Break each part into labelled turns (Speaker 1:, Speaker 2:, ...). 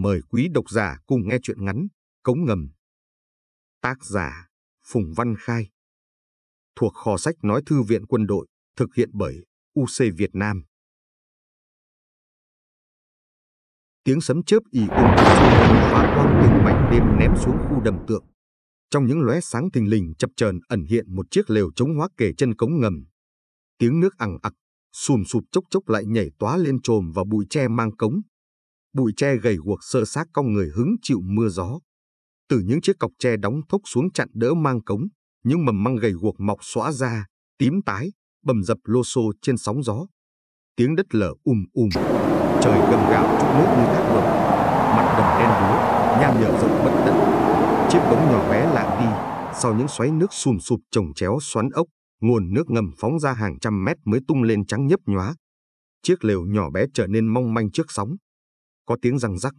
Speaker 1: Mời quý độc giả cùng nghe chuyện ngắn Cống Ngầm. Tác giả Phùng Văn Khai Thuộc kho sách nói thư viện quân đội thực hiện bởi UC Việt Nam. Tiếng sấm chớp ì ung hóa quang từng mảnh đêm ném xuống khu đầm tượng. Trong những lóe sáng thình lình chập chờn ẩn hiện một chiếc lều chống hóa kề chân cống ngầm. Tiếng nước ẳng ặc, sùm sụp chốc chốc lại nhảy tóa lên trồm vào bụi tre mang cống, bụi tre gầy guộc sơ xác con người hứng chịu mưa gió. Từ những chiếc cọc tre đóng thốc xuống chặn đỡ mang cống, những mầm măng gầy guộc mọc xóa ra, tím tái, bầm dập lô xô trên sóng gió. Tiếng đất lở um um, trời gầm gạo chút nước như thác bờ, mặt đầm đen búa nham nhở rộng bất tận. Chiếc cống nhỏ bé lạ đi, sau những xoáy nước sùm sụp trồng chéo xoắn ốc, nguồn nước ngầm phóng ra hàng trăm mét mới tung lên trắng nhấp nhóa. Chiếc lều nhỏ bé trở nên mong manh trước sóng, có tiếng răng rắc.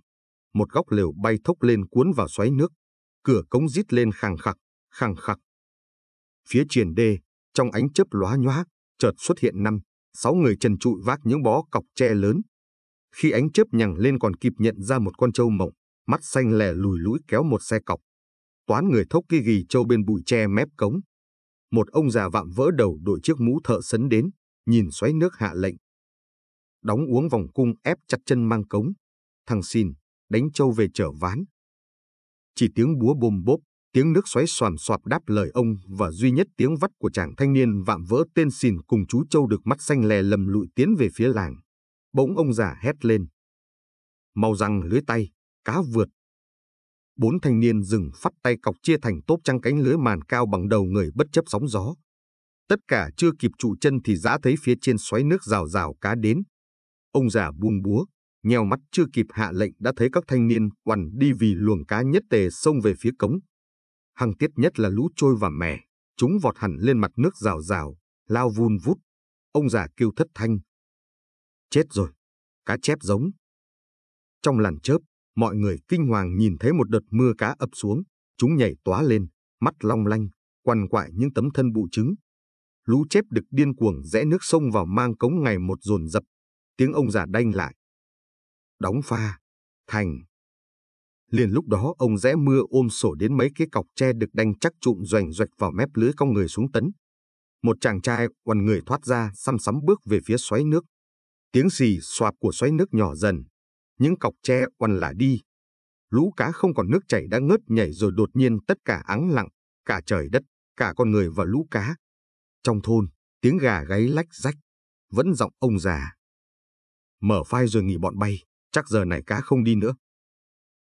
Speaker 1: Một góc lều bay thốc lên cuốn vào xoáy nước, cửa cống rít lên khẳng khặc, khẳng khặc. Phía triền đê, trong ánh chớp lóa nhóa, chợt xuất hiện năm, sáu người trần trụi vác những bó cọc tre lớn. Khi ánh chớp nhằng lên còn kịp nhận ra một con trâu mộng, mắt xanh lẻ lùi lũi kéo một xe cọc. Toán người thốc kia ghi trâu bên bụi tre mép cống. Một ông già vạm vỡ đầu đội chiếc mũ thợ sấn đến, nhìn xoáy nước hạ lệnh. Đóng uống vòng cung ép chặt chân mang cống, thăng xin, đánh châu về trở ván. Chỉ tiếng búa bồm bốp, tiếng nước xoáy xoàn xoạp đáp lời ông và duy nhất tiếng vắt của chàng thanh niên vạm vỡ tên xin cùng chú Châu được mắt xanh lè lầm lụi tiến về phía làng. Bỗng ông già hét lên. Mau răng lưới tay, cá vượt. Bốn thanh niên dừng phát tay cọc chia thành tốp trăng cánh lưới màn cao bằng đầu người bất chấp sóng gió. Tất cả chưa kịp trụ chân thì dã thấy phía trên xoáy nước rào rào cá đến. Ông già buông búa, nheo mắt chưa kịp hạ lệnh đã thấy các thanh niên quằn đi vì luồng cá nhất tề xông về phía cống. Hằng tiết nhất là lũ trôi và mẻ, chúng vọt hẳn lên mặt nước rào rào, lao vun vút. Ông già kêu thất thanh. Chết rồi, cá chép giống. Trong làn chớp, mọi người kinh hoàng nhìn thấy một đợt mưa cá ập xuống, chúng nhảy tóa lên, mắt long lanh, quằn quại những tấm thân bụ trứng. Lũ chép được điên cuồng rẽ nước sông vào mang cống ngày một dồn dập, tiếng ông già đanh lại, đóng pha, thành. Liền lúc đó ông rẽ mưa ôm sổ đến mấy cái cọc tre được đanh chắc trụm doành doanh vào mép lưới cong người xuống tấn. Một chàng trai quằn người thoát ra xăm sắm bước về phía xoáy nước. Tiếng xì xoạp của xoáy nước nhỏ dần. Những cọc tre quằn lả đi. Lũ cá không còn nước chảy đã ngớt nhảy rồi đột nhiên tất cả ắng lặng, cả trời đất, cả con người và lũ cá. Trong thôn, tiếng gà gáy lách rách, vẫn giọng ông già. Mở phai rồi nghỉ bọn bay. Chắc giờ này cá không đi nữa.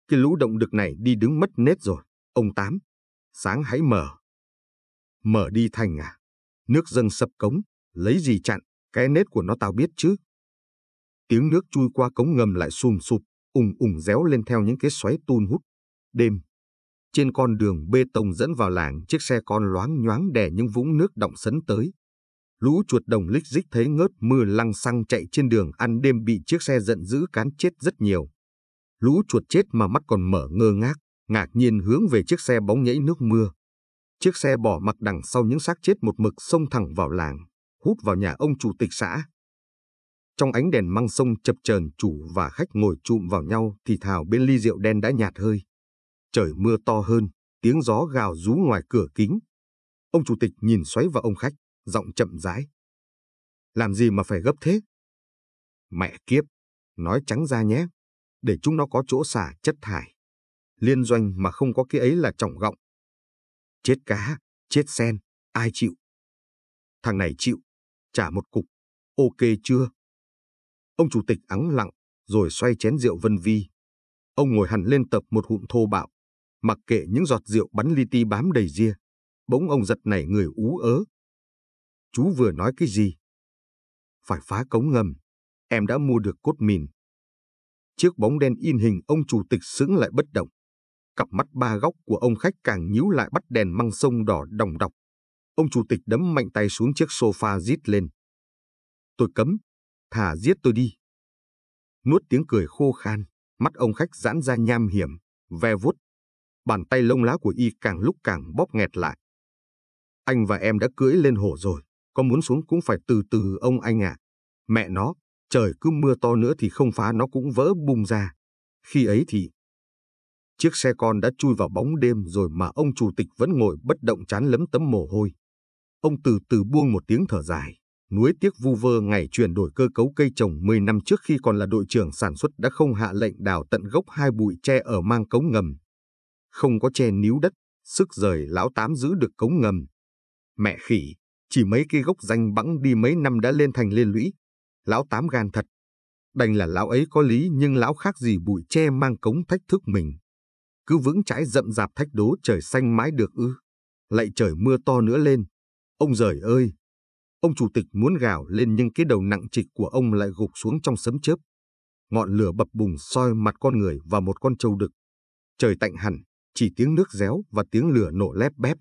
Speaker 1: Cái lũ động đực này đi đứng mất nết rồi, ông Tám. Sáng hãy mở. Mở đi thành à? Nước dâng sập cống, lấy gì chặn, cái nết của nó tao biết chứ. Tiếng nước chui qua cống ngầm lại sùm sụp, ùng ùng réo lên theo những cái xoáy tuôn hút. Đêm, trên con đường bê tông dẫn vào làng, chiếc xe con loáng nhoáng đè những vũng nước động sấn tới, lũ chuột đồng lích dích thấy ngớt mưa lăng xăng chạy trên đường ăn đêm bị chiếc xe giận dữ cán chết rất nhiều. Lũ chuột chết mà mắt còn mở ngơ ngác, ngạc nhiên hướng về chiếc xe bóng nhảy nước mưa. Chiếc xe bỏ mặc đằng sau những xác chết một mực xông thẳng vào làng, hút vào nhà ông chủ tịch xã. Trong ánh đèn măng sông chập chờn chủ và khách ngồi chụm vào nhau thì thảo bên ly rượu đen đã nhạt hơi. Trời mưa to hơn, tiếng gió gào rú ngoài cửa kính. Ông chủ tịch nhìn xoáy vào ông khách giọng chậm rãi. Làm gì mà phải gấp thế? Mẹ kiếp, nói trắng ra nhé, để chúng nó có chỗ xả chất thải. Liên doanh mà không có cái ấy là trọng gọng. Chết cá, chết sen, ai chịu? Thằng này chịu, trả một cục, ok chưa? Ông chủ tịch ắng lặng, rồi xoay chén rượu vân vi. Ông ngồi hẳn lên tập một hụn thô bạo, mặc kệ những giọt rượu bắn li ti bám đầy ria. Bỗng ông giật nảy người ú ớ, chú vừa nói cái gì? Phải phá cống ngầm, em đã mua được cốt mìn. Chiếc bóng đen in hình ông chủ tịch sững lại bất động. Cặp mắt ba góc của ông khách càng nhíu lại bắt đèn măng sông đỏ đồng đọc. Ông chủ tịch đấm mạnh tay xuống chiếc sofa rít lên. Tôi cấm, thả giết tôi đi. Nuốt tiếng cười khô khan, mắt ông khách giãn ra nham hiểm, ve vuốt. Bàn tay lông lá của y càng lúc càng bóp nghẹt lại. Anh và em đã cưỡi lên hổ rồi có muốn xuống cũng phải từ từ ông anh ạ. À. Mẹ nó, trời cứ mưa to nữa thì không phá nó cũng vỡ bung ra. Khi ấy thì... Chiếc xe con đã chui vào bóng đêm rồi mà ông chủ tịch vẫn ngồi bất động chán lấm tấm mồ hôi. Ông từ từ buông một tiếng thở dài. Núi tiếc vu vơ ngày chuyển đổi cơ cấu cây trồng 10 năm trước khi còn là đội trưởng sản xuất đã không hạ lệnh đào tận gốc hai bụi tre ở mang cống ngầm. Không có tre níu đất, sức rời lão tám giữ được cống ngầm. Mẹ khỉ, chỉ mấy cây gốc danh bẵng đi mấy năm đã lên thành liên lũy. Lão tám gan thật. Đành là lão ấy có lý nhưng lão khác gì bụi tre mang cống thách thức mình. Cứ vững trái rậm rạp thách đố trời xanh mãi được ư. Lại trời mưa to nữa lên. Ông rời ơi! Ông chủ tịch muốn gào lên nhưng cái đầu nặng trịch của ông lại gục xuống trong sấm chớp. Ngọn lửa bập bùng soi mặt con người và một con trâu đực. Trời tạnh hẳn, chỉ tiếng nước réo và tiếng lửa nổ lép bép.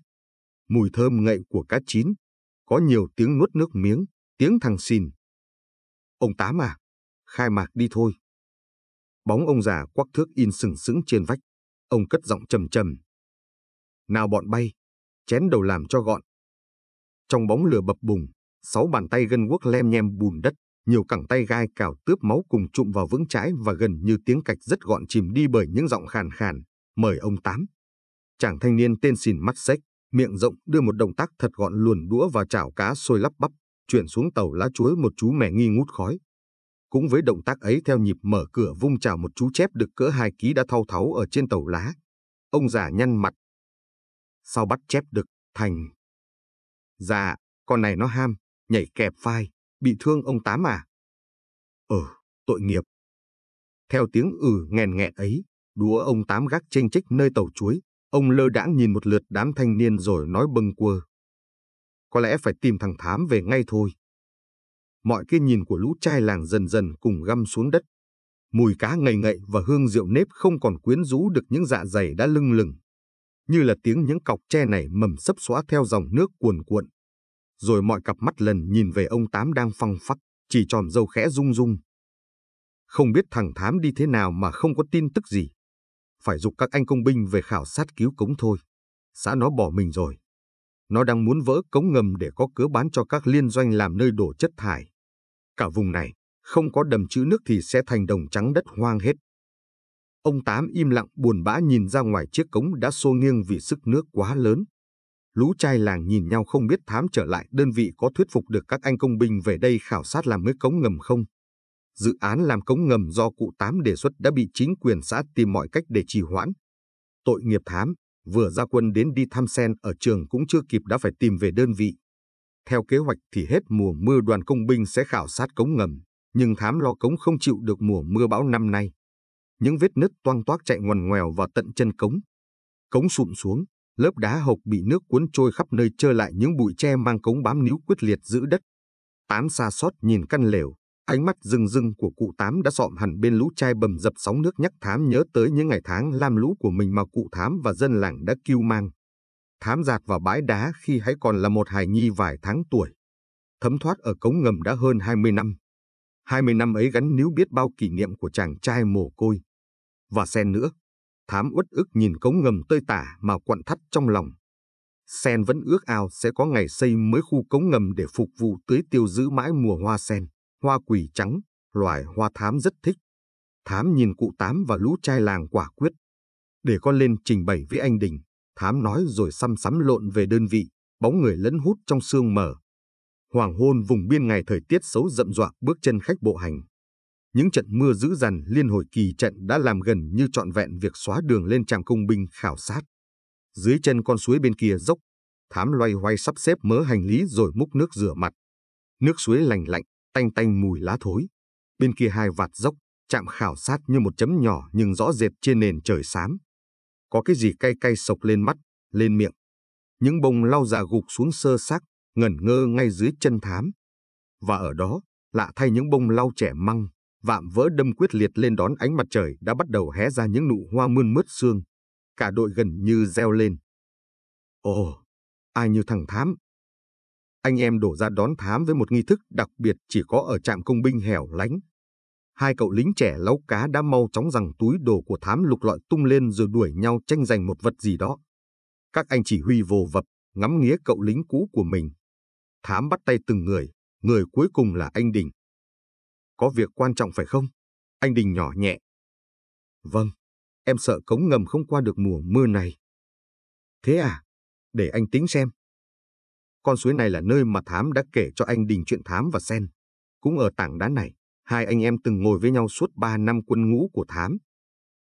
Speaker 1: Mùi thơm ngậy của cá chín, có nhiều tiếng nuốt nước miếng, tiếng thằng xin. Ông Tám à, khai mạc đi thôi. Bóng ông già quắc thước in sừng sững trên vách, ông cất giọng trầm trầm. Nào bọn bay, chén đầu làm cho gọn. Trong bóng lửa bập bùng, sáu bàn tay gân guốc lem nhem bùn đất, nhiều cẳng tay gai cào tướp máu cùng trụm vào vững trái và gần như tiếng cạch rất gọn chìm đi bởi những giọng khàn khàn, mời ông Tám. Chàng thanh niên tên xin mắt xếch, miệng rộng đưa một động tác thật gọn luồn đũa vào chảo cá sôi lắp bắp, chuyển xuống tàu lá chuối một chú mè nghi ngút khói. Cũng với động tác ấy theo nhịp mở cửa vung chảo một chú chép được cỡ hai ký đã thao tháo ở trên tàu lá. Ông già nhăn mặt. Sao bắt chép được, thành? Dạ, con này nó ham, nhảy kẹp phai bị thương ông tám à? Ờ, tội nghiệp. Theo tiếng ừ nghèn nghẹn ấy, đũa ông tám gác chênh chích nơi tàu chuối, Ông lơ đãng nhìn một lượt đám thanh niên rồi nói bâng quơ. Có lẽ phải tìm thằng thám về ngay thôi. Mọi cái nhìn của lũ trai làng dần dần cùng găm xuống đất. Mùi cá ngầy ngậy và hương rượu nếp không còn quyến rũ được những dạ dày đã lưng lừng. Như là tiếng những cọc tre này mầm sấp xóa theo dòng nước cuồn cuộn. Rồi mọi cặp mắt lần nhìn về ông Tám đang phăng phắc, chỉ tròm dâu khẽ rung rung. Không biết thằng Thám đi thế nào mà không có tin tức gì phải dục các anh công binh về khảo sát cứu cống thôi. Xã nó bỏ mình rồi. Nó đang muốn vỡ cống ngầm để có cớ bán cho các liên doanh làm nơi đổ chất thải. Cả vùng này, không có đầm trữ nước thì sẽ thành đồng trắng đất hoang hết. Ông Tám im lặng buồn bã nhìn ra ngoài chiếc cống đã xô nghiêng vì sức nước quá lớn. Lũ trai làng nhìn nhau không biết thám trở lại đơn vị có thuyết phục được các anh công binh về đây khảo sát làm mới cống ngầm không dự án làm cống ngầm do cụ Tám đề xuất đã bị chính quyền xã tìm mọi cách để trì hoãn. Tội nghiệp thám, vừa ra quân đến đi thăm sen ở trường cũng chưa kịp đã phải tìm về đơn vị. Theo kế hoạch thì hết mùa mưa đoàn công binh sẽ khảo sát cống ngầm, nhưng thám lo cống không chịu được mùa mưa bão năm nay. Những vết nứt toang toác chạy ngoằn ngoèo vào tận chân cống. Cống sụn xuống, lớp đá hộc bị nước cuốn trôi khắp nơi trơ lại những bụi tre mang cống bám níu quyết liệt giữ đất. Tám xa sót nhìn căn lều, Ánh mắt rưng rưng của cụ Tám đã sọm hẳn bên lũ chai bầm dập sóng nước nhắc Thám nhớ tới những ngày tháng lam lũ của mình mà cụ Thám và dân làng đã kêu mang. Thám giạt vào bãi đá khi hãy còn là một hài nhi vài tháng tuổi. Thấm thoát ở cống ngầm đã hơn hai mươi năm. Hai mươi năm ấy gắn níu biết bao kỷ niệm của chàng trai mồ côi. Và sen nữa, Thám uất ức nhìn cống ngầm tơi tả mà quặn thắt trong lòng. Sen vẫn ước ao sẽ có ngày xây mới khu cống ngầm để phục vụ tưới tiêu giữ mãi mùa hoa sen hoa quỷ trắng, loài hoa thám rất thích. Thám nhìn cụ tám và lũ trai làng quả quyết. Để con lên trình bày với anh Đình, thám nói rồi xăm xắm lộn về đơn vị, bóng người lẫn hút trong sương mờ. Hoàng hôn vùng biên ngày thời tiết xấu rậm dọa bước chân khách bộ hành. Những trận mưa dữ dằn liên hồi kỳ trận đã làm gần như trọn vẹn việc xóa đường lên trạm công binh khảo sát. Dưới chân con suối bên kia dốc, thám loay hoay sắp xếp mớ hành lý rồi múc nước rửa mặt. Nước suối lành lạnh, tanh tanh mùi lá thối. Bên kia hai vạt dốc, chạm khảo sát như một chấm nhỏ nhưng rõ rệt trên nền trời xám. Có cái gì cay cay sộc lên mắt, lên miệng. Những bông lau dạ gục xuống sơ xác, ngẩn ngơ ngay dưới chân thám. Và ở đó, lạ thay những bông lau trẻ măng, vạm vỡ đâm quyết liệt lên đón ánh mặt trời đã bắt đầu hé ra những nụ hoa mươn mướt xương. Cả đội gần như reo lên. Ồ, ai như thằng thám, anh em đổ ra đón thám với một nghi thức đặc biệt chỉ có ở trạm công binh hẻo lánh. Hai cậu lính trẻ lau cá đã mau chóng rằng túi đồ của thám lục lọi tung lên rồi đuổi nhau tranh giành một vật gì đó. Các anh chỉ huy vồ vập, ngắm nghía cậu lính cũ của mình. Thám bắt tay từng người, người cuối cùng là anh Đình. Có việc quan trọng phải không? Anh Đình nhỏ nhẹ. Vâng, em sợ cống ngầm không qua được mùa mưa này. Thế à? Để anh tính xem. Con suối này là nơi mà Thám đã kể cho anh Đình chuyện Thám và Sen. Cũng ở tảng đá này, hai anh em từng ngồi với nhau suốt ba năm quân ngũ của Thám.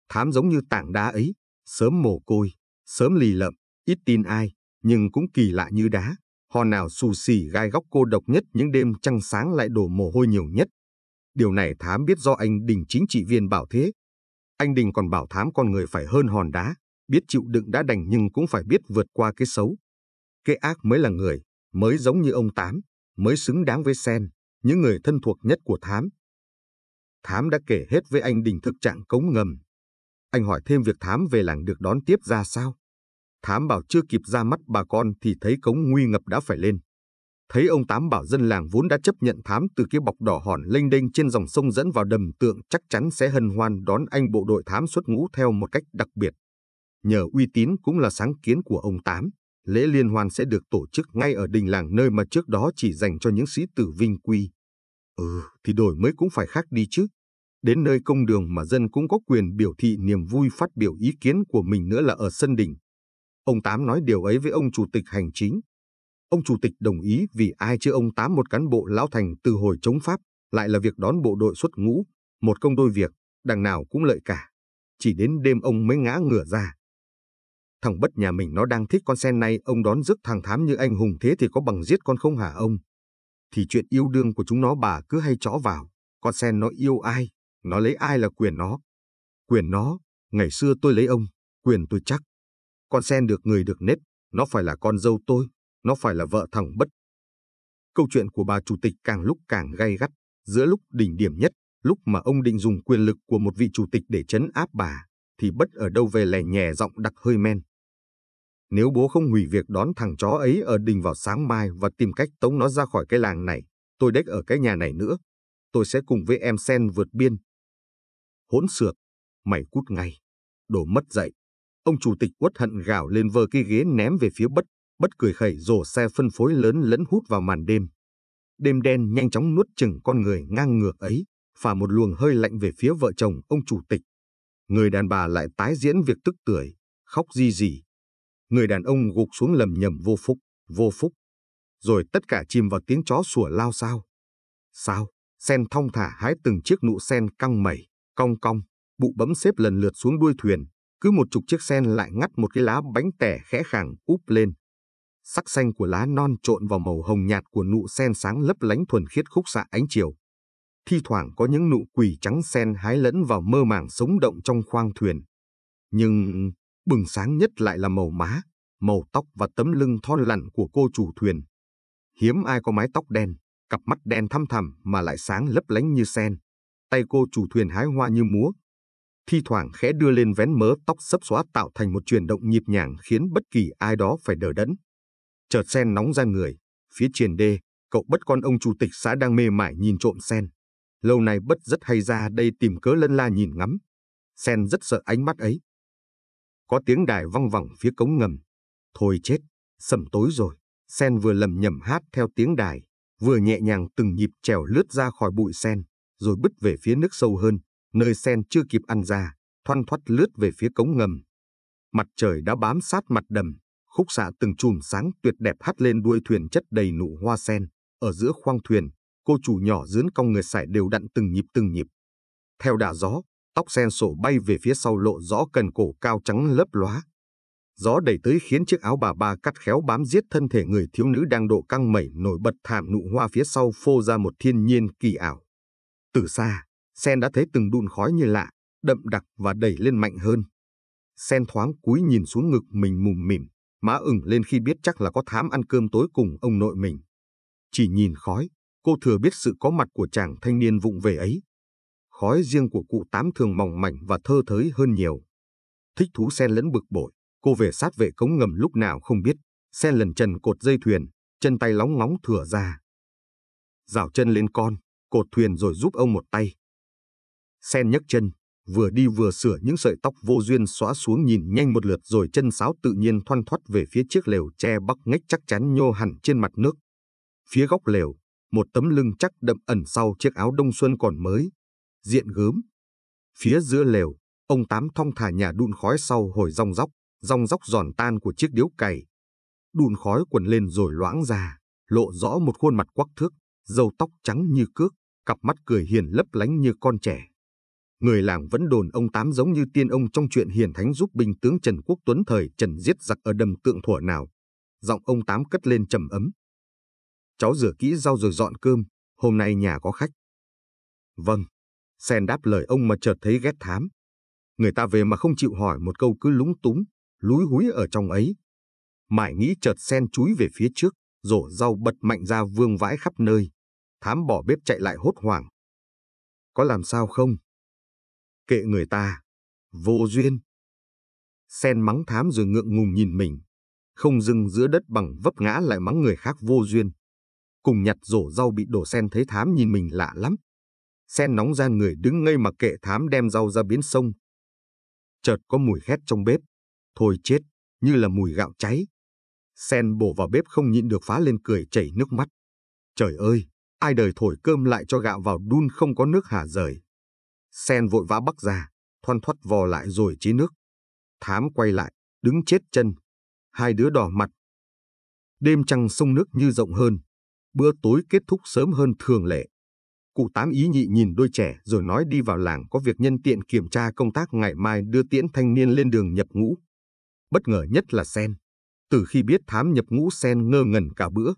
Speaker 1: Thám giống như tảng đá ấy, sớm mồ côi, sớm lì lợm, ít tin ai, nhưng cũng kỳ lạ như đá. hòn nào xù xì gai góc cô độc nhất những đêm trăng sáng lại đổ mồ hôi nhiều nhất. Điều này Thám biết do anh Đình chính trị viên bảo thế. Anh Đình còn bảo Thám con người phải hơn hòn đá, biết chịu đựng đã đành nhưng cũng phải biết vượt qua cái xấu. Cái ác mới là người, mới giống như ông Tám, mới xứng đáng với Sen, những người thân thuộc nhất của Thám. Thám đã kể hết với anh Đình thực trạng cống ngầm. Anh hỏi thêm việc Thám về làng được đón tiếp ra sao. Thám bảo chưa kịp ra mắt bà con thì thấy cống nguy ngập đã phải lên. Thấy ông Tám bảo dân làng vốn đã chấp nhận Thám từ cái bọc đỏ hòn lênh đênh trên dòng sông dẫn vào đầm tượng chắc chắn sẽ hân hoan đón anh bộ đội Thám xuất ngũ theo một cách đặc biệt. Nhờ uy tín cũng là sáng kiến của ông Tám, lễ liên hoan sẽ được tổ chức ngay ở đình làng nơi mà trước đó chỉ dành cho những sĩ tử vinh quy. Ừ, thì đổi mới cũng phải khác đi chứ. Đến nơi công đường mà dân cũng có quyền biểu thị niềm vui phát biểu ý kiến của mình nữa là ở sân đình. Ông Tám nói điều ấy với ông chủ tịch hành chính. Ông chủ tịch đồng ý vì ai chứ ông Tám một cán bộ lão thành từ hồi chống Pháp, lại là việc đón bộ đội xuất ngũ, một công đôi việc, đằng nào cũng lợi cả. Chỉ đến đêm ông mới ngã ngửa ra, thằng bất nhà mình nó đang thích con sen này, ông đón rước thằng thám như anh hùng thế thì có bằng giết con không hả ông? Thì chuyện yêu đương của chúng nó bà cứ hay chó vào, con sen nó yêu ai, nó lấy ai là quyền nó. Quyền nó, ngày xưa tôi lấy ông, quyền tôi chắc. Con sen được người được nếp, nó phải là con dâu tôi, nó phải là vợ thằng bất. Câu chuyện của bà chủ tịch càng lúc càng gay gắt, giữa lúc đỉnh điểm nhất, lúc mà ông định dùng quyền lực của một vị chủ tịch để chấn áp bà, thì bất ở đâu về lẻ nhẹ giọng đặc hơi men nếu bố không hủy việc đón thằng chó ấy ở đình vào sáng mai và tìm cách tống nó ra khỏi cái làng này, tôi đếch ở cái nhà này nữa. Tôi sẽ cùng với em Sen vượt biên. Hỗn xược, mày cút ngay. Đồ mất dậy. Ông chủ tịch uất hận gào lên vơ cái ghế ném về phía bất, bất cười khẩy rổ xe phân phối lớn lẫn hút vào màn đêm. Đêm đen nhanh chóng nuốt chừng con người ngang ngược ấy, phả một luồng hơi lạnh về phía vợ chồng ông chủ tịch. Người đàn bà lại tái diễn việc tức tưởi, khóc di gì, người đàn ông gục xuống lầm nhầm vô phúc, vô phúc. Rồi tất cả chìm vào tiếng chó sủa lao sao. Sao, sen thong thả hái từng chiếc nụ sen căng mẩy, cong cong, bụ bấm xếp lần lượt xuống đuôi thuyền, cứ một chục chiếc sen lại ngắt một cái lá bánh tẻ khẽ khàng úp lên. Sắc xanh của lá non trộn vào màu hồng nhạt của nụ sen sáng lấp lánh thuần khiết khúc xạ ánh chiều. Thi thoảng có những nụ quỷ trắng sen hái lẫn vào mơ màng sống động trong khoang thuyền. Nhưng bừng sáng nhất lại là màu má, màu tóc và tấm lưng thon lặn của cô chủ thuyền. Hiếm ai có mái tóc đen, cặp mắt đen thăm thẳm mà lại sáng lấp lánh như sen. Tay cô chủ thuyền hái hoa như múa. Thi thoảng khẽ đưa lên vén mớ tóc sấp xóa tạo thành một chuyển động nhịp nhàng khiến bất kỳ ai đó phải đờ đẫn. Chợt sen nóng ra người, phía triền đê, cậu bất con ông chủ tịch xã đang mê mải nhìn trộm sen. Lâu nay bất rất hay ra đây tìm cớ lân la nhìn ngắm. Sen rất sợ ánh mắt ấy, có tiếng đài văng vẳng phía cống ngầm. Thôi chết, sầm tối rồi. Sen vừa lầm nhầm hát theo tiếng đài, vừa nhẹ nhàng từng nhịp trèo lướt ra khỏi bụi sen, rồi bứt về phía nước sâu hơn, nơi sen chưa kịp ăn ra, thoăn thoắt lướt về phía cống ngầm. Mặt trời đã bám sát mặt đầm, khúc xạ từng chùm sáng tuyệt đẹp hát lên đuôi thuyền chất đầy nụ hoa sen. Ở giữa khoang thuyền, cô chủ nhỏ dướn cong người sải đều đặn từng nhịp từng nhịp. Theo đà gió, Tóc sen sổ bay về phía sau lộ rõ cần cổ cao trắng lấp lóa. Gió đẩy tới khiến chiếc áo bà ba cắt khéo bám giết thân thể người thiếu nữ đang độ căng mẩy nổi bật thảm nụ hoa phía sau phô ra một thiên nhiên kỳ ảo. Từ xa, sen đã thấy từng đun khói như lạ, đậm đặc và đẩy lên mạnh hơn. Sen thoáng cúi nhìn xuống ngực mình mùm mỉm, má ửng lên khi biết chắc là có thám ăn cơm tối cùng ông nội mình. Chỉ nhìn khói, cô thừa biết sự có mặt của chàng thanh niên vụng về ấy, khói riêng của cụ tám thường mỏng mảnh và thơ thới hơn nhiều. Thích thú sen lẫn bực bội, cô về sát vệ cống ngầm lúc nào không biết, sen lần trần cột dây thuyền, chân tay lóng ngóng thửa ra. Rào chân lên con, cột thuyền rồi giúp ông một tay. Sen nhấc chân, vừa đi vừa sửa những sợi tóc vô duyên xóa xuống nhìn nhanh một lượt rồi chân sáo tự nhiên thoăn thoắt về phía chiếc lều tre bắc ngách chắc chắn nhô hẳn trên mặt nước. Phía góc lều, một tấm lưng chắc đậm ẩn sau chiếc áo đông xuân còn mới, diện gớm. Phía giữa lều, ông Tám thong thả nhà đun khói sau hồi rong róc, rong róc giòn tan của chiếc điếu cày. Đun khói quần lên rồi loãng ra, lộ rõ một khuôn mặt quắc thước, dầu tóc trắng như cước, cặp mắt cười hiền lấp lánh như con trẻ. Người làng vẫn đồn ông Tám giống như tiên ông trong chuyện hiền thánh giúp binh tướng Trần Quốc Tuấn thời Trần giết giặc ở đầm tượng thuở nào. Giọng ông Tám cất lên trầm ấm. Cháu rửa kỹ rau rồi dọn cơm, hôm nay nhà có khách. Vâng. Sen đáp lời ông mà chợt thấy ghét thám. Người ta về mà không chịu hỏi một câu cứ lúng túng, lúi húi ở trong ấy. Mải nghĩ chợt Sen chúi về phía trước, rổ rau bật mạnh ra vương vãi khắp nơi. Thám bỏ bếp chạy lại hốt hoảng. Có làm sao không? Kệ người ta, vô duyên. Sen mắng thám rồi ngượng ngùng nhìn mình. Không dừng giữa đất bằng vấp ngã lại mắng người khác vô duyên. Cùng nhặt rổ rau bị đổ sen thấy thám nhìn mình lạ lắm. Sen nóng ra người đứng ngây mà kệ thám đem rau ra biến sông. Chợt có mùi khét trong bếp. Thôi chết, như là mùi gạo cháy. Sen bổ vào bếp không nhịn được phá lên cười chảy nước mắt. Trời ơi, ai đời thổi cơm lại cho gạo vào đun không có nước hả rời. Sen vội vã bắc ra, thoăn thoắt vò lại rồi chí nước. Thám quay lại, đứng chết chân. Hai đứa đỏ mặt. Đêm trăng sông nước như rộng hơn. Bữa tối kết thúc sớm hơn thường lệ. Cụ tám ý nhị nhìn đôi trẻ rồi nói đi vào làng có việc nhân tiện kiểm tra công tác ngày mai đưa tiễn thanh niên lên đường nhập ngũ. Bất ngờ nhất là Sen. Từ khi biết thám nhập ngũ Sen ngơ ngẩn cả bữa.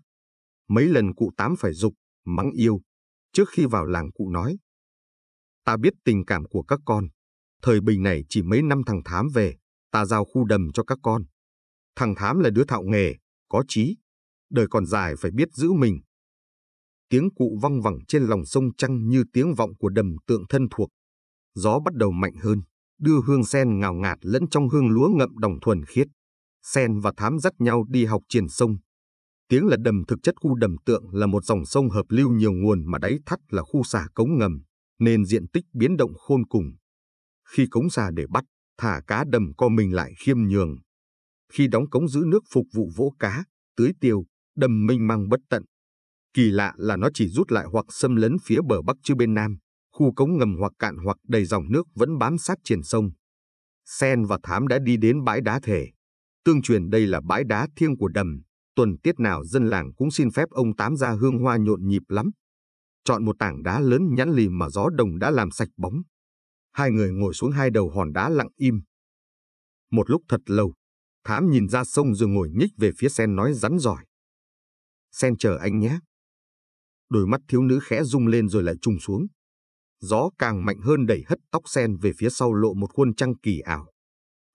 Speaker 1: Mấy lần cụ tám phải dục, mắng yêu. Trước khi vào làng cụ nói. Ta biết tình cảm của các con. Thời bình này chỉ mấy năm thằng thám về, ta giao khu đầm cho các con. Thằng thám là đứa thạo nghề, có trí. Đời còn dài phải biết giữ mình, tiếng cụ văng vẳng trên lòng sông trăng như tiếng vọng của đầm tượng thân thuộc. Gió bắt đầu mạnh hơn, đưa hương sen ngào ngạt lẫn trong hương lúa ngậm đồng thuần khiết. Sen và thám dắt nhau đi học triển sông. Tiếng là đầm thực chất khu đầm tượng là một dòng sông hợp lưu nhiều nguồn mà đáy thắt là khu xả cống ngầm, nên diện tích biến động khôn cùng. Khi cống xả để bắt, thả cá đầm co mình lại khiêm nhường. Khi đóng cống giữ nước phục vụ vỗ cá, tưới tiêu, đầm minh mang bất tận, Kỳ lạ là nó chỉ rút lại hoặc xâm lấn phía bờ bắc chứ bên nam, khu cống ngầm hoặc cạn hoặc đầy dòng nước vẫn bám sát triền sông. Sen và Thám đã đi đến bãi đá thể. Tương truyền đây là bãi đá thiêng của đầm, tuần tiết nào dân làng cũng xin phép ông Tám ra hương hoa nhộn nhịp lắm. Chọn một tảng đá lớn nhẵn lì mà gió đồng đã làm sạch bóng. Hai người ngồi xuống hai đầu hòn đá lặng im. Một lúc thật lâu, Thám nhìn ra sông rồi ngồi nhích về phía Sen nói rắn giỏi. Sen chờ anh nhé. Đôi mắt thiếu nữ khẽ rung lên rồi lại trùng xuống. Gió càng mạnh hơn đẩy hất tóc sen về phía sau lộ một khuôn trăng kỳ ảo.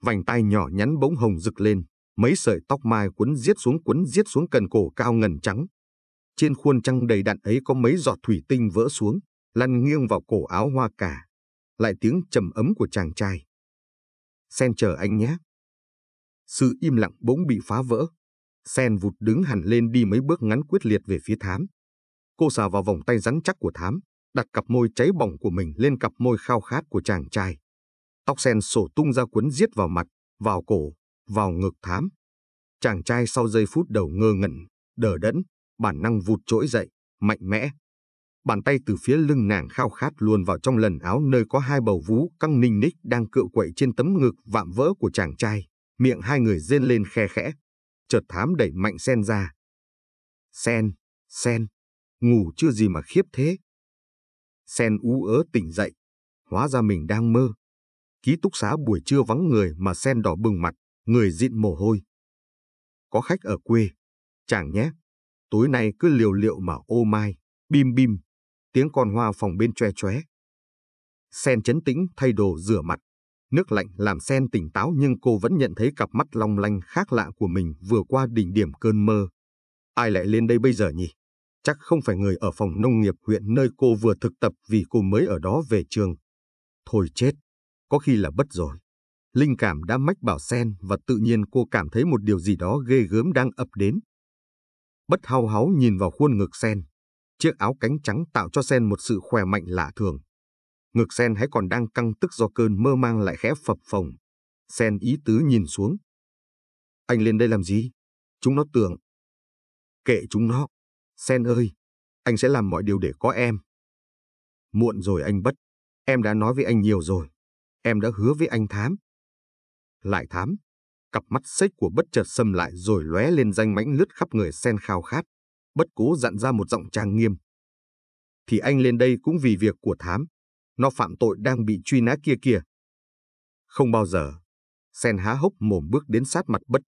Speaker 1: Vành tay nhỏ nhắn bỗng hồng rực lên, mấy sợi tóc mai cuốn giết xuống cuốn giết xuống cần cổ cao ngần trắng. Trên khuôn trăng đầy đặn ấy có mấy giọt thủy tinh vỡ xuống, lăn nghiêng vào cổ áo hoa cả. Lại tiếng trầm ấm của chàng trai. Sen chờ anh nhé. Sự im lặng bỗng bị phá vỡ. Sen vụt đứng hẳn lên đi mấy bước ngắn quyết liệt về phía thám. Cô xà vào vòng tay rắn chắc của thám, đặt cặp môi cháy bỏng của mình lên cặp môi khao khát của chàng trai. Tóc sen sổ tung ra quấn giết vào mặt, vào cổ, vào ngực thám. Chàng trai sau giây phút đầu ngơ ngẩn, đờ đẫn, bản năng vụt trỗi dậy, mạnh mẽ. Bàn tay từ phía lưng nàng khao khát luồn vào trong lần áo nơi có hai bầu vú căng ninh ních đang cựa quậy trên tấm ngực vạm vỡ của chàng trai. Miệng hai người rên lên khe khẽ. Chợt thám đẩy mạnh sen ra. Sen, sen, ngủ chưa gì mà khiếp thế. Sen ú ớ tỉnh dậy, hóa ra mình đang mơ. Ký túc xá buổi trưa vắng người mà Sen đỏ bừng mặt, người dịn mồ hôi. Có khách ở quê, chẳng nhé, tối nay cứ liều liệu mà ô mai, bim bim, tiếng con hoa phòng bên choe choé. Sen chấn tĩnh thay đồ rửa mặt, nước lạnh làm Sen tỉnh táo nhưng cô vẫn nhận thấy cặp mắt long lanh khác lạ của mình vừa qua đỉnh điểm cơn mơ. Ai lại lên đây bây giờ nhỉ? chắc không phải người ở phòng nông nghiệp huyện nơi cô vừa thực tập vì cô mới ở đó về trường. Thôi chết, có khi là bất rồi. Linh cảm đã mách bảo sen và tự nhiên cô cảm thấy một điều gì đó ghê gớm đang ập đến. Bất hao háo nhìn vào khuôn ngực sen. Chiếc áo cánh trắng tạo cho sen một sự khỏe mạnh lạ thường. Ngực sen hãy còn đang căng tức do cơn mơ mang lại khẽ phập phồng. Sen ý tứ nhìn xuống. Anh lên đây làm gì? Chúng nó tưởng. Kệ chúng nó, Sen ơi, anh sẽ làm mọi điều để có em. Muộn rồi anh Bất, em đã nói với anh nhiều rồi. Em đã hứa với anh Thám. Lại Thám, cặp mắt xếch của Bất chợt xâm lại rồi lóe lên danh mãnh lướt khắp người Sen khao khát. Bất cố dặn ra một giọng trang nghiêm. Thì anh lên đây cũng vì việc của Thám. Nó phạm tội đang bị truy nã kia kìa. Không bao giờ. Sen há hốc mồm bước đến sát mặt Bất.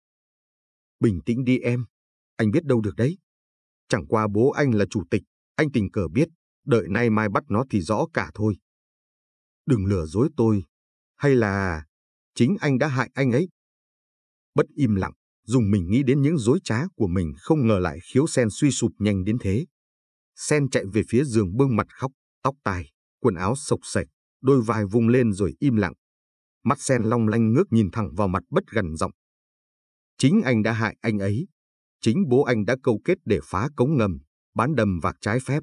Speaker 1: Bình tĩnh đi em. Anh biết đâu được đấy. Chẳng qua bố anh là chủ tịch, anh tình cờ biết, đợi nay mai bắt nó thì rõ cả thôi. Đừng lừa dối tôi, hay là chính anh đã hại anh ấy. Bất im lặng, dùng mình nghĩ đến những dối trá của mình không ngờ lại khiếu sen suy sụp nhanh đến thế. Sen chạy về phía giường bương mặt khóc, tóc tai, quần áo sộc sạch, đôi vai vung lên rồi im lặng. Mắt sen long lanh ngước nhìn thẳng vào mặt bất gần giọng. Chính anh đã hại anh ấy chính bố anh đã câu kết để phá cống ngầm, bán đầm vạc trái phép.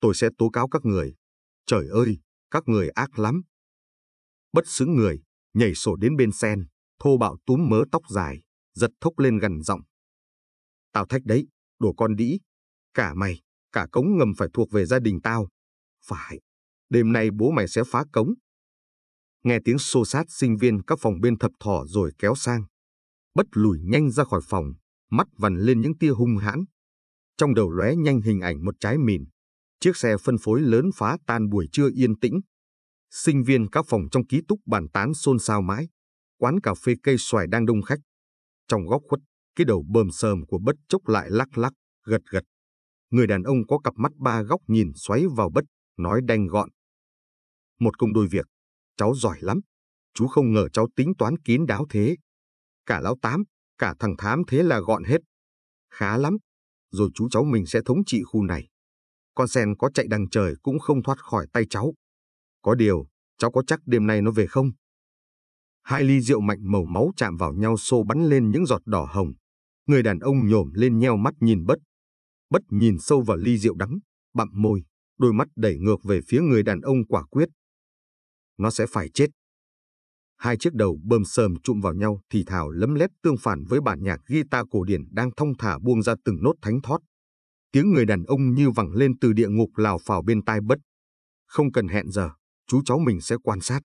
Speaker 1: Tôi sẽ tố cáo các người. Trời ơi, các người ác lắm. Bất xứng người, nhảy sổ đến bên sen, thô bạo túm mớ tóc dài, giật thốc lên gần giọng. Tao thách đấy, đồ con đĩ. Cả mày, cả cống ngầm phải thuộc về gia đình tao. Phải, đêm nay bố mày sẽ phá cống. Nghe tiếng xô sát sinh viên các phòng bên thập thỏ rồi kéo sang. Bất lùi nhanh ra khỏi phòng, mắt vằn lên những tia hung hãn. Trong đầu lóe nhanh hình ảnh một trái mìn, chiếc xe phân phối lớn phá tan buổi trưa yên tĩnh. Sinh viên các phòng trong ký túc bàn tán xôn xao mãi, quán cà phê cây xoài đang đông khách. Trong góc khuất, cái đầu bờm sờm của bất chốc lại lắc lắc, gật gật. Người đàn ông có cặp mắt ba góc nhìn xoáy vào bất, nói đanh gọn. Một công đôi việc, cháu giỏi lắm, chú không ngờ cháu tính toán kín đáo thế. Cả lão tám, cả thằng thám thế là gọn hết. Khá lắm, rồi chú cháu mình sẽ thống trị khu này. Con sen có chạy đằng trời cũng không thoát khỏi tay cháu. Có điều, cháu có chắc đêm nay nó về không? Hai ly rượu mạnh màu máu chạm vào nhau xô bắn lên những giọt đỏ hồng. Người đàn ông nhổm lên nheo mắt nhìn bất. Bất nhìn sâu vào ly rượu đắng, bặm môi, đôi mắt đẩy ngược về phía người đàn ông quả quyết. Nó sẽ phải chết hai chiếc đầu bơm sờm chụm vào nhau thì thào lấm lép tương phản với bản nhạc guitar cổ điển đang thong thả buông ra từng nốt thánh thót. Tiếng người đàn ông như vẳng lên từ địa ngục lào phào bên tai bất. Không cần hẹn giờ, chú cháu mình sẽ quan sát.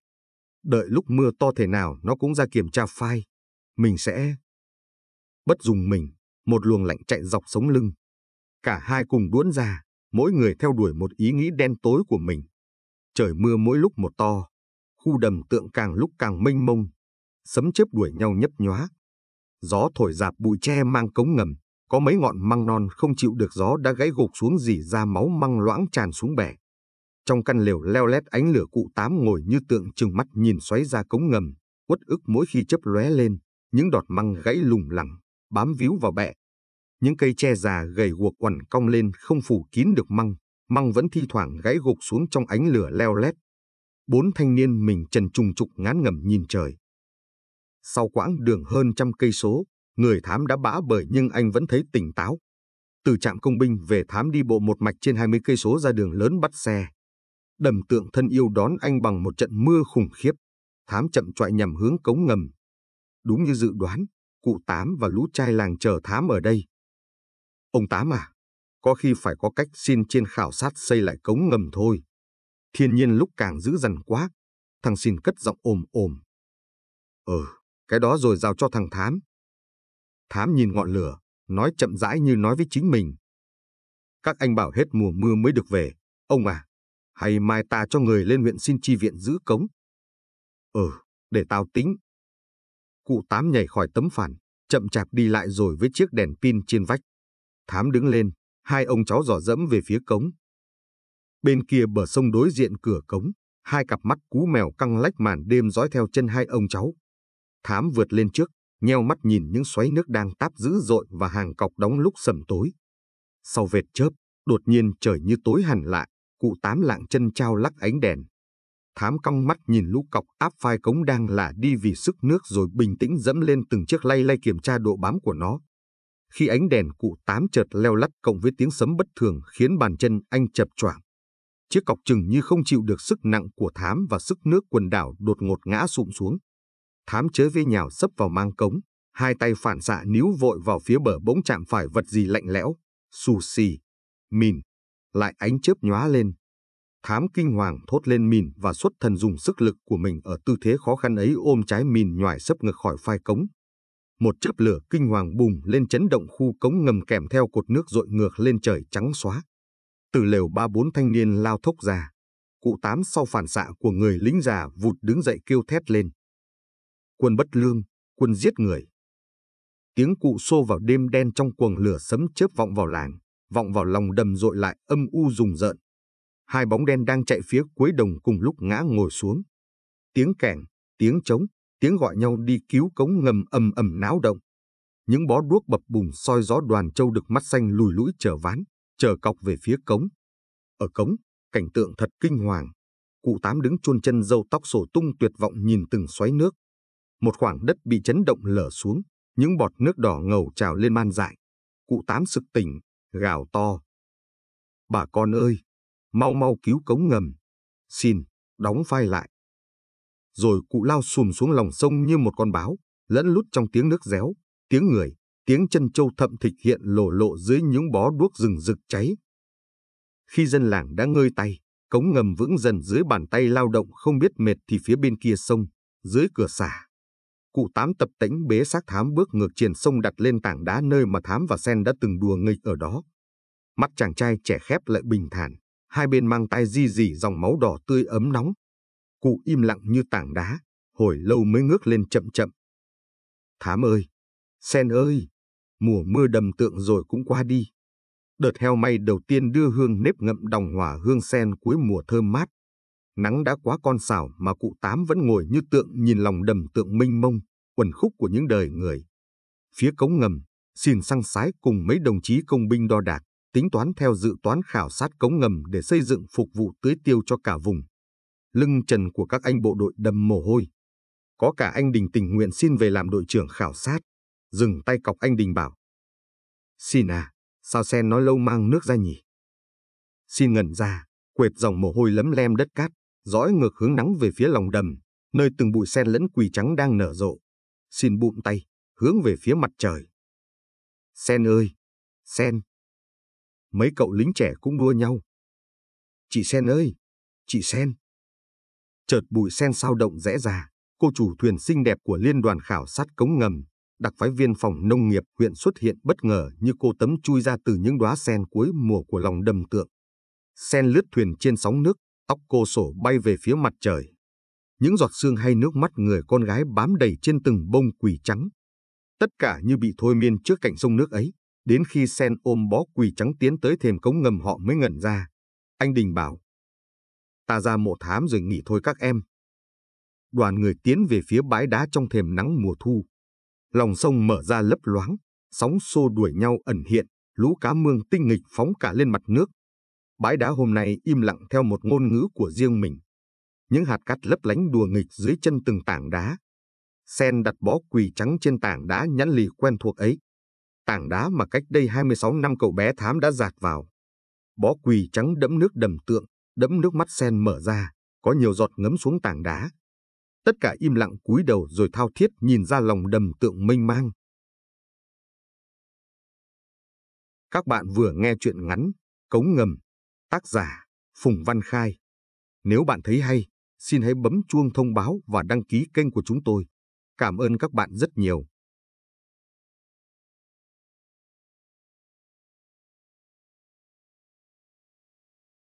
Speaker 1: Đợi lúc mưa to thế nào nó cũng ra kiểm tra phai Mình sẽ... Bất dùng mình, một luồng lạnh chạy dọc sống lưng. Cả hai cùng đuỗn ra, mỗi người theo đuổi một ý nghĩ đen tối của mình. Trời mưa mỗi lúc một to, khu đầm tượng càng lúc càng mênh mông, sấm chớp đuổi nhau nhấp nhóa. Gió thổi dạp bụi tre mang cống ngầm, có mấy ngọn măng non không chịu được gió đã gãy gục xuống dì ra máu măng loãng tràn xuống bè. Trong căn lều leo lét ánh lửa cụ tám ngồi như tượng trừng mắt nhìn xoáy ra cống ngầm, uất ức mỗi khi chớp lóe lên, những đọt măng gãy lủng lẳng, bám víu vào bẹ. Những cây tre già gầy guộc quằn cong lên không phủ kín được măng, măng vẫn thi thoảng gãy gục xuống trong ánh lửa leo lét, bốn thanh niên mình trần trùng trục ngán ngẩm nhìn trời. Sau quãng đường hơn trăm cây số, người thám đã bã bởi nhưng anh vẫn thấy tỉnh táo. Từ trạm công binh về thám đi bộ một mạch trên 20 cây số ra đường lớn bắt xe. Đầm tượng thân yêu đón anh bằng một trận mưa khủng khiếp. Thám chậm trọi nhằm hướng cống ngầm. Đúng như dự đoán, cụ Tám và lũ trai làng chờ Thám ở đây. Ông Tám à, có khi phải có cách xin trên khảo sát xây lại cống ngầm thôi. Thiên nhiên lúc càng dữ dằn quá, thằng xin cất giọng ồm ồm. Ừ, cái đó rồi giao cho thằng Thám. Thám nhìn ngọn lửa, nói chậm rãi như nói với chính mình. Các anh bảo hết mùa mưa mới được về, ông à, hay mai ta cho người lên huyện xin chi viện giữ cống. Ừ, để tao tính. Cụ Tám nhảy khỏi tấm phản, chậm chạp đi lại rồi với chiếc đèn pin trên vách. Thám đứng lên, hai ông cháu dò dẫm về phía cống. Bên kia bờ sông đối diện cửa cống, hai cặp mắt cú mèo căng lách màn đêm dõi theo chân hai ông cháu. Thám vượt lên trước, nheo mắt nhìn những xoáy nước đang táp dữ dội và hàng cọc đóng lúc sầm tối. Sau vệt chớp, đột nhiên trời như tối hẳn lại, cụ tám lạng chân trao lắc ánh đèn. Thám cong mắt nhìn lũ cọc áp phai cống đang lả đi vì sức nước rồi bình tĩnh dẫm lên từng chiếc lay lay kiểm tra độ bám của nó. Khi ánh đèn cụ tám chợt leo lắt cộng với tiếng sấm bất thường khiến bàn chân anh chập choạng, Chiếc cọc chừng như không chịu được sức nặng của thám và sức nước quần đảo đột ngột ngã sụm xuống. Thám chớ vê nhào sấp vào mang cống, hai tay phản xạ níu vội vào phía bờ bỗng chạm phải vật gì lạnh lẽo, xù xì, mìn, lại ánh chớp nhóa lên. Thám kinh hoàng thốt lên mìn và xuất thần dùng sức lực của mình ở tư thế khó khăn ấy ôm trái mìn nhoài sấp ngược khỏi phai cống. Một chớp lửa kinh hoàng bùng lên chấn động khu cống ngầm kèm theo cột nước dội ngược lên trời trắng xóa từ lều ba bốn thanh niên lao thốc ra. Cụ tám sau phản xạ của người lính già vụt đứng dậy kêu thét lên. Quân bất lương, quân giết người. Tiếng cụ xô vào đêm đen trong cuồng lửa sấm chớp vọng vào làng, vọng vào lòng đầm dội lại âm u rùng rợn. Hai bóng đen đang chạy phía cuối đồng cùng lúc ngã ngồi xuống. Tiếng kèn, tiếng trống, tiếng gọi nhau đi cứu cống ngầm ầm ầm náo động. Những bó đuốc bập bùng soi gió đoàn châu được mắt xanh lùi lũi trở ván, chờ cọc về phía cống. Ở cống, cảnh tượng thật kinh hoàng. Cụ tám đứng chôn chân dâu tóc sổ tung tuyệt vọng nhìn từng xoáy nước. Một khoảng đất bị chấn động lở xuống, những bọt nước đỏ ngầu trào lên man dại. Cụ tám sực tỉnh, gào to. Bà con ơi, mau mau cứu cống ngầm. Xin, đóng phai lại. Rồi cụ lao xùm xuống lòng sông như một con báo, lẫn lút trong tiếng nước réo, tiếng người, tiếng chân châu thậm thịch hiện lổ lộ dưới những bó đuốc rừng rực cháy. Khi dân làng đã ngơi tay, cống ngầm vững dần dưới bàn tay lao động không biết mệt thì phía bên kia sông, dưới cửa xả. Cụ tám tập tĩnh bế xác thám bước ngược triền sông đặt lên tảng đá nơi mà thám và sen đã từng đùa nghịch ở đó. Mắt chàng trai trẻ khép lại bình thản, hai bên mang tay di dì dòng máu đỏ tươi ấm nóng. Cụ im lặng như tảng đá, hồi lâu mới ngước lên chậm chậm. Thám ơi! Sen ơi! mùa mưa đầm tượng rồi cũng qua đi. Đợt heo may đầu tiên đưa hương nếp ngậm đồng hỏa hương sen cuối mùa thơm mát. Nắng đã quá con xảo mà cụ tám vẫn ngồi như tượng nhìn lòng đầm tượng minh mông, quần khúc của những đời người. Phía cống ngầm, xin sang sái cùng mấy đồng chí công binh đo đạc, tính toán theo dự toán khảo sát cống ngầm để xây dựng phục vụ tưới tiêu cho cả vùng. Lưng trần của các anh bộ đội đầm mồ hôi. Có cả anh đình tình nguyện xin về làm đội trưởng khảo sát dừng tay cọc anh Đình bảo. Xin à, sao sen nói lâu mang nước ra nhỉ? Xin ngẩn ra, quệt dòng mồ hôi lấm lem đất cát, dõi ngược hướng nắng về phía lòng đầm, nơi từng bụi sen lẫn quỳ trắng đang nở rộ. Xin bụm tay, hướng về phía mặt trời. Sen ơi! Sen! Mấy cậu lính trẻ cũng đua nhau. Chị Sen ơi! Chị Sen! Chợt bụi sen sao động rẽ ra, cô chủ thuyền xinh đẹp của liên đoàn khảo sát cống ngầm, đặc phái viên phòng nông nghiệp huyện xuất hiện bất ngờ như cô tấm chui ra từ những đóa sen cuối mùa của lòng đầm tượng. Sen lướt thuyền trên sóng nước, tóc cô sổ bay về phía mặt trời. Những giọt sương hay nước mắt người con gái bám đầy trên từng bông quỳ trắng. Tất cả như bị thôi miên trước cảnh sông nước ấy, đến khi sen ôm bó quỳ trắng tiến tới thềm cống ngầm họ mới ngẩn ra. Anh Đình bảo, ta ra mộ thám rồi nghỉ thôi các em. Đoàn người tiến về phía bãi đá trong thềm nắng mùa thu lòng sông mở ra lấp loáng, sóng xô đuổi nhau ẩn hiện, lũ cá mương tinh nghịch phóng cả lên mặt nước. Bãi đá hôm nay im lặng theo một ngôn ngữ của riêng mình. Những hạt cát lấp lánh đùa nghịch dưới chân từng tảng đá. Sen đặt bó quỳ trắng trên tảng đá nhãn lì quen thuộc ấy. Tảng đá mà cách đây 26 năm cậu bé thám đã giạt vào. Bó quỳ trắng đẫm nước đầm tượng, đẫm nước mắt sen mở ra, có nhiều giọt ngấm xuống tảng đá, Tất cả im lặng cúi đầu rồi thao thiết nhìn ra lòng đầm tượng mênh mang. Các bạn vừa nghe chuyện ngắn Cống ngầm, tác giả Phùng Văn Khai. Nếu bạn thấy hay, xin hãy bấm chuông thông báo và đăng ký kênh của chúng tôi. Cảm ơn các bạn rất nhiều.